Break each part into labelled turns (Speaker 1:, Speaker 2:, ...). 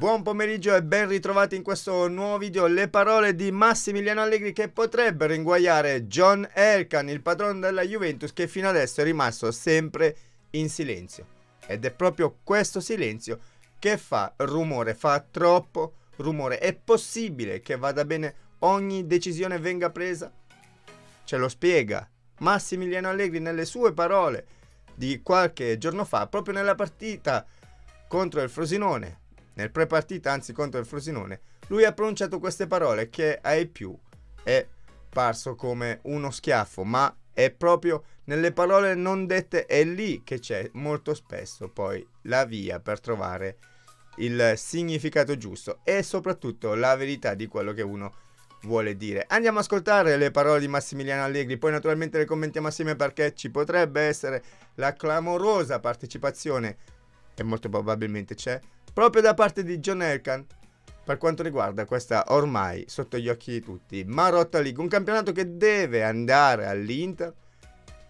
Speaker 1: Buon pomeriggio e ben ritrovati in questo nuovo video. Le parole di Massimiliano Allegri che potrebbero inguaiare John Elkan, il padrone della Juventus, che fino adesso è rimasto sempre in silenzio. Ed è proprio questo silenzio che fa rumore, fa troppo rumore. È possibile che vada bene ogni decisione venga presa? Ce lo spiega Massimiliano Allegri nelle sue parole di qualche giorno fa, proprio nella partita contro il Frosinone nel pre-partita, anzi contro il Frosinone, lui ha pronunciato queste parole che ai più è parso come uno schiaffo, ma è proprio nelle parole non dette, è lì che c'è molto spesso poi la via per trovare il significato giusto e soprattutto la verità di quello che uno vuole dire. Andiamo ad ascoltare le parole di Massimiliano Allegri, poi naturalmente le commentiamo assieme perché ci potrebbe essere la clamorosa partecipazione e molto probabilmente c'è proprio da parte di John Elkan per quanto riguarda questa ormai sotto gli occhi di tutti Marotta League, un campionato che deve andare all'Inter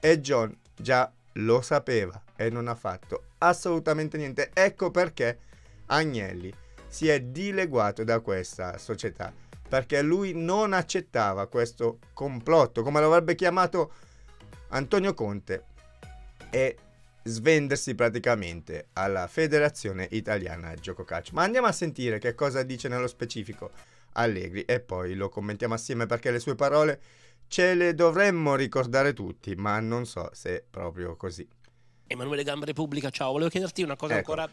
Speaker 1: e John già lo sapeva e non ha fatto assolutamente niente. Ecco perché Agnelli si è dileguato da questa società perché lui non accettava questo complotto, come lo avrebbe chiamato Antonio Conte e svendersi praticamente alla Federazione Italiana Gioco Calcio. Ma andiamo a sentire che cosa dice nello specifico Allegri e poi lo commentiamo assieme perché le sue parole ce le dovremmo ricordare tutti, ma non so se è proprio così. Emanuele Gamba Repubblica, ciao, volevo chiederti una cosa ecco. ancora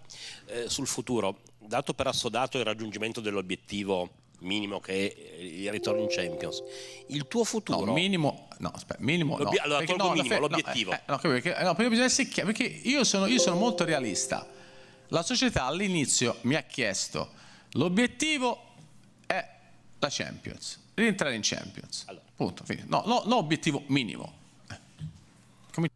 Speaker 1: eh, sul futuro. Dato per assodato il raggiungimento dell'obiettivo minimo che eh, il ritorno in Champions. Il tuo futuro... No, minimo... No, aspetta, minimo... No. Allora, perché, no, minimo, fe- l'obiettivo. No, eh, eh, no, perché, no, perché bisogna essere chiari, perché io sono, io sono molto realista. La società all'inizio mi ha chiesto, l'obiettivo è la Champions, rientrare in Champions. Allora. Punto, finito. No, no, no, obiettivo minimo. Eh. Come...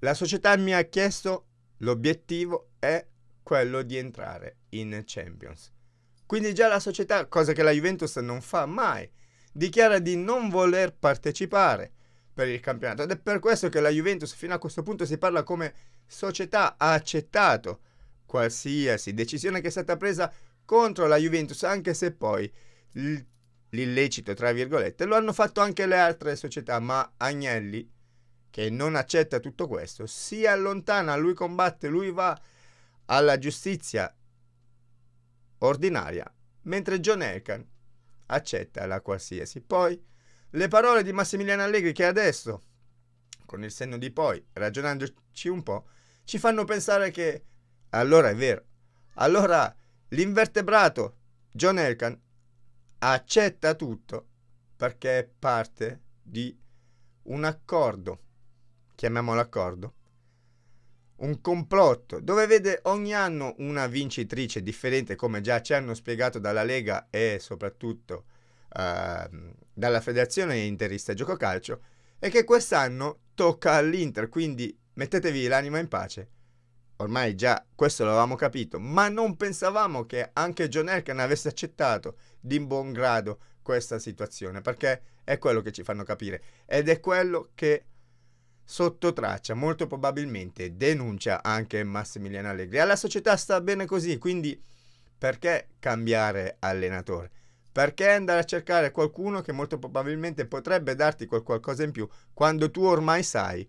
Speaker 1: La società mi ha chiesto, l'obiettivo è quello di entrare in Champions quindi già la società, cosa che la Juventus non fa mai, dichiara di non voler partecipare per il campionato ed è per questo che la Juventus fino a questo punto si parla come società ha accettato qualsiasi decisione che è stata presa contro la Juventus anche se poi l'illecito tra virgolette lo hanno fatto anche le altre società ma Agnelli che non accetta tutto questo si allontana lui combatte lui va alla giustizia ordinaria, mentre John Elkan accetta la qualsiasi. Poi le parole di Massimiliano Allegri che adesso, con il senno di poi, ragionandoci un po', ci fanno pensare che allora è vero. Allora l'invertebrato John Elkan accetta tutto perché è parte di un accordo, chiamiamolo accordo, un complotto dove vede ogni anno una vincitrice differente come già ci hanno spiegato dalla Lega e soprattutto eh, dalla Federazione Interista Gioco Calcio e che quest'anno tocca all'Inter quindi mettetevi l'anima in pace ormai già questo l'avevamo capito ma non pensavamo che anche John Erkan avesse accettato di buon grado questa situazione perché è quello che ci fanno capire ed è quello che sotto traccia, molto probabilmente denuncia anche Massimiliano Allegri. Alla società sta bene così, quindi perché cambiare allenatore? Perché andare a cercare qualcuno che molto probabilmente potrebbe darti qualcosa in più quando tu ormai sai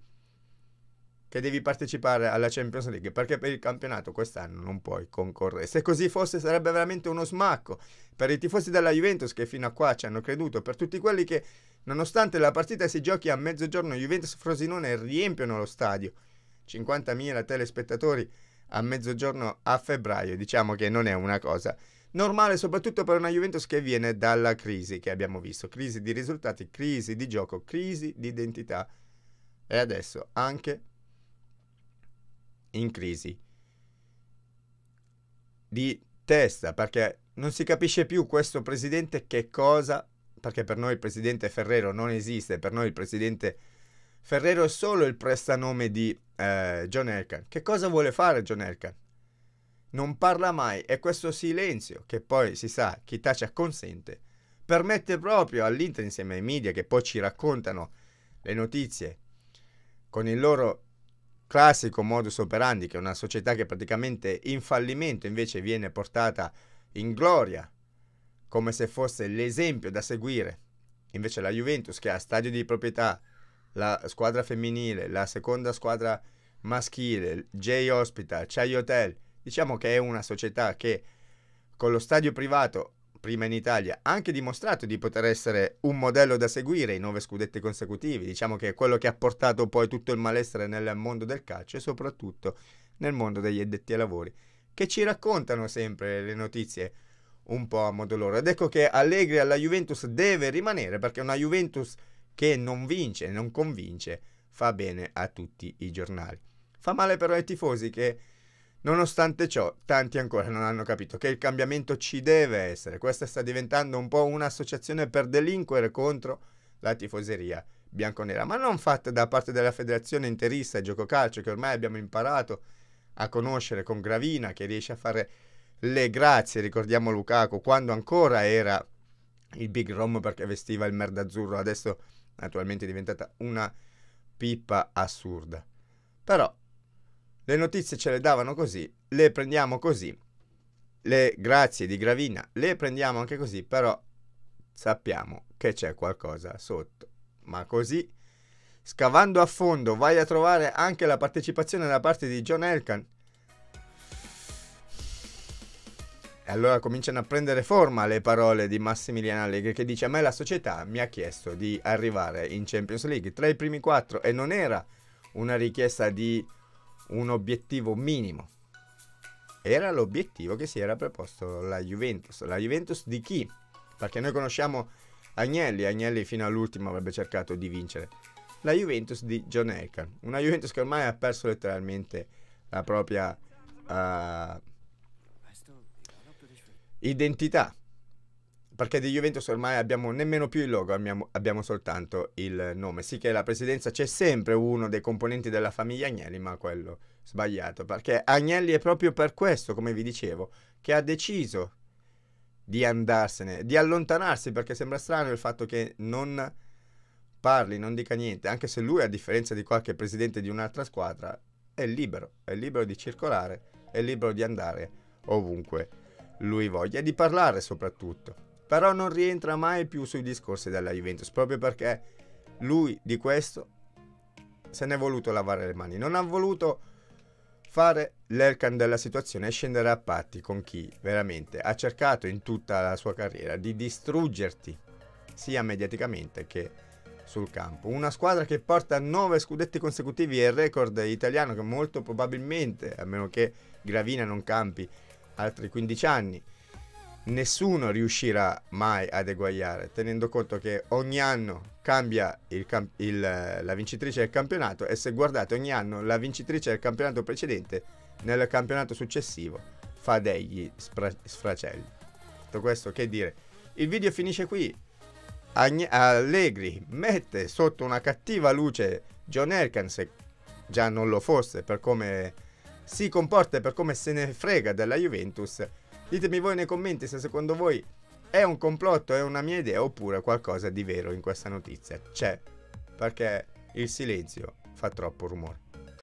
Speaker 1: che devi partecipare alla Champions League perché per il campionato quest'anno non puoi concorrere. Se così fosse sarebbe veramente uno smacco per i tifosi della Juventus che fino a qua ci hanno creduto, per tutti quelli che nonostante la partita si giochi a mezzogiorno Juventus Frosinone riempiono lo stadio. 50.000 telespettatori a mezzogiorno a febbraio, diciamo che non è una cosa normale soprattutto per una Juventus che viene dalla crisi che abbiamo visto, crisi di risultati, crisi di gioco, crisi di identità e adesso anche in crisi di testa perché non si capisce più questo presidente che cosa, perché per noi il presidente Ferrero non esiste, per noi il presidente Ferrero è solo il prestanome di eh, John Elkan. Che cosa vuole fare John Elkan? Non parla mai e questo silenzio, che poi si sa chi tace acconsente, permette proprio all'Inter insieme ai media che poi ci raccontano le notizie con il loro classico modus operandi, che è una società che praticamente in fallimento invece viene portata in gloria, come se fosse l'esempio da seguire. Invece la Juventus, che ha stadio di proprietà, la squadra femminile, la seconda squadra maschile, J Hospital, Chai Hotel, diciamo che è una società che con lo stadio privato prima in Italia, ha anche dimostrato di poter essere un modello da seguire i nove scudetti consecutivi. Diciamo che è quello che ha portato poi tutto il malessere nel mondo del calcio e soprattutto nel mondo degli addetti ai lavori, che ci raccontano sempre le notizie un po' a modo loro. Ed ecco che Allegri alla Juventus deve rimanere perché una Juventus che non vince, non convince, fa bene a tutti i giornali. Fa male però ai tifosi che Nonostante ciò, tanti ancora non hanno capito che il cambiamento ci deve essere. Questa sta diventando un po' un'associazione per delinquere contro la tifoseria bianconera, ma non fatta da parte della federazione interista e gioco calcio che ormai abbiamo imparato a conoscere con Gravina che riesce a fare le grazie, ricordiamo Lukaku quando ancora era il Big Rom perché vestiva il merda azzurro, adesso naturalmente è diventata una pippa assurda. Però le notizie ce le davano così, le prendiamo così, le grazie di Gravina le prendiamo anche così, però sappiamo che c'è qualcosa sotto. Ma così, scavando a fondo, vai a trovare anche la partecipazione da parte di John Elkan. E allora cominciano a prendere forma le parole di Massimiliano Allegri che dice a me la società mi ha chiesto di arrivare in Champions League tra i primi quattro e non era una richiesta di un obiettivo minimo. Era l'obiettivo che si era proposto la Juventus. La Juventus di chi? Perché noi conosciamo Agnelli, Agnelli fino all'ultimo avrebbe cercato di vincere. La Juventus di John Elkan, una Juventus che ormai ha perso letteralmente la propria uh, identità perché di Juventus ormai abbiamo nemmeno più il logo, abbiamo, abbiamo, soltanto il nome. Sì che la presidenza c'è sempre uno dei componenti della famiglia Agnelli, ma quello sbagliato, perché Agnelli è proprio per questo, come vi dicevo, che ha deciso di andarsene, di allontanarsi, perché sembra strano il fatto che non parli, non dica niente, anche se lui, a differenza di qualche presidente di un'altra squadra, è libero, è libero di circolare, è libero di andare ovunque lui voglia, e di parlare soprattutto però non rientra mai più sui discorsi della Juventus, proprio perché lui di questo se ne è voluto lavare le mani, non ha voluto fare l'Elkan della situazione e scendere a patti con chi veramente ha cercato in tutta la sua carriera di distruggerti sia mediaticamente che sul campo. Una squadra che porta 9 scudetti consecutivi e il record italiano che molto probabilmente, a meno che Gravina non campi altri 15 anni, nessuno riuscirà mai ad eguagliare, tenendo conto che ogni anno cambia il camp- il, la vincitrice del campionato e se guardate ogni anno la vincitrice del campionato precedente nel campionato successivo fa degli spra- sfracelli. Tutto questo che dire. Il video finisce qui. Agne- Allegri mette sotto una cattiva luce John Elkan, se già non lo fosse per come si comporta e per come se ne frega della Juventus Ditemi voi nei commenti se secondo voi è un complotto, è una mia idea oppure qualcosa di vero in questa notizia. C'è, perché il silenzio fa troppo rumore.